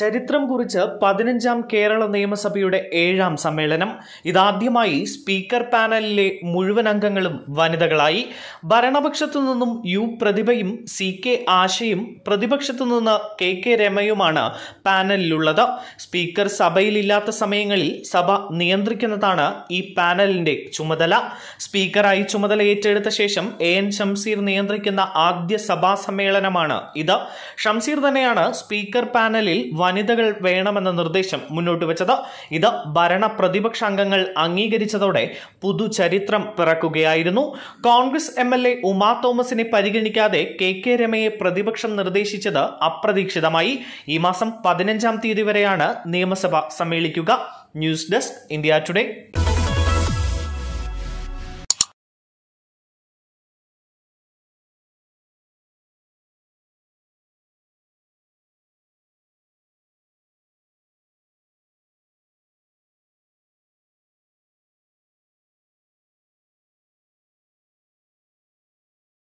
ചരിത്രം കുറിച്ച് പതിനഞ്ചാം കേരള നിയമസഭയുടെ ഏഴാം സമ്മേളനം ഇതാദ്യമായി സ്പീക്കർ പാനലിലെ മുഴുവൻ അംഗങ്ങളും വനിതകളായി ഭരണപക്ഷത്തു നിന്നും യു പ്രതിഭയും സി കെ ആശയും പ്രതിപക്ഷത്തു നിന്ന് കെ കെ രമയുമാണ് പാനലിലുള്ളത് സ്പീക്കർ സഭയിലില്ലാത്ത സമയങ്ങളിൽ സഭ നിയന്ത്രിക്കുന്നതാണ് ഈ പാനലിന്റെ ചുമതല സ്പീക്കറായി ചുമതല ഏറ്റെടുത്ത ശേഷം എ എൻ ഷംസീർ നിയന്ത്രിക്കുന്ന ആദ്യ സഭാ സമ്മേളനമാണ് ഇത് ഷംസീർ തന്നെയാണ് സ്പീക്കർ പാനലിൽ വനിതകൾ വേണമെന്ന നിർദ്ദേശം മുന്നോട്ട് വെച്ചത് ഇത് ഭരണ പ്രതിപക്ഷ അംഗങ്ങൾ അംഗീകരിച്ചതോടെ പുതുചരിത്രം പിറക്കുകയായിരുന്നു Congress M L A Uma തോമസിനെ പരിഗണിക്കാതെ കെ കെ രമയെ പ്രതിപക്ഷം നിർദ്ദേശിച്ചത് അപ്രതീക്ഷിതമായി ഈ മാസം പതിനഞ്ചാം തീയതി വരെയാണ് നിയമസഭ സമ്മേളിക്കുക ന്യൂസ് ഡെസ്ക് ഇന്ത്യ ടുഡേ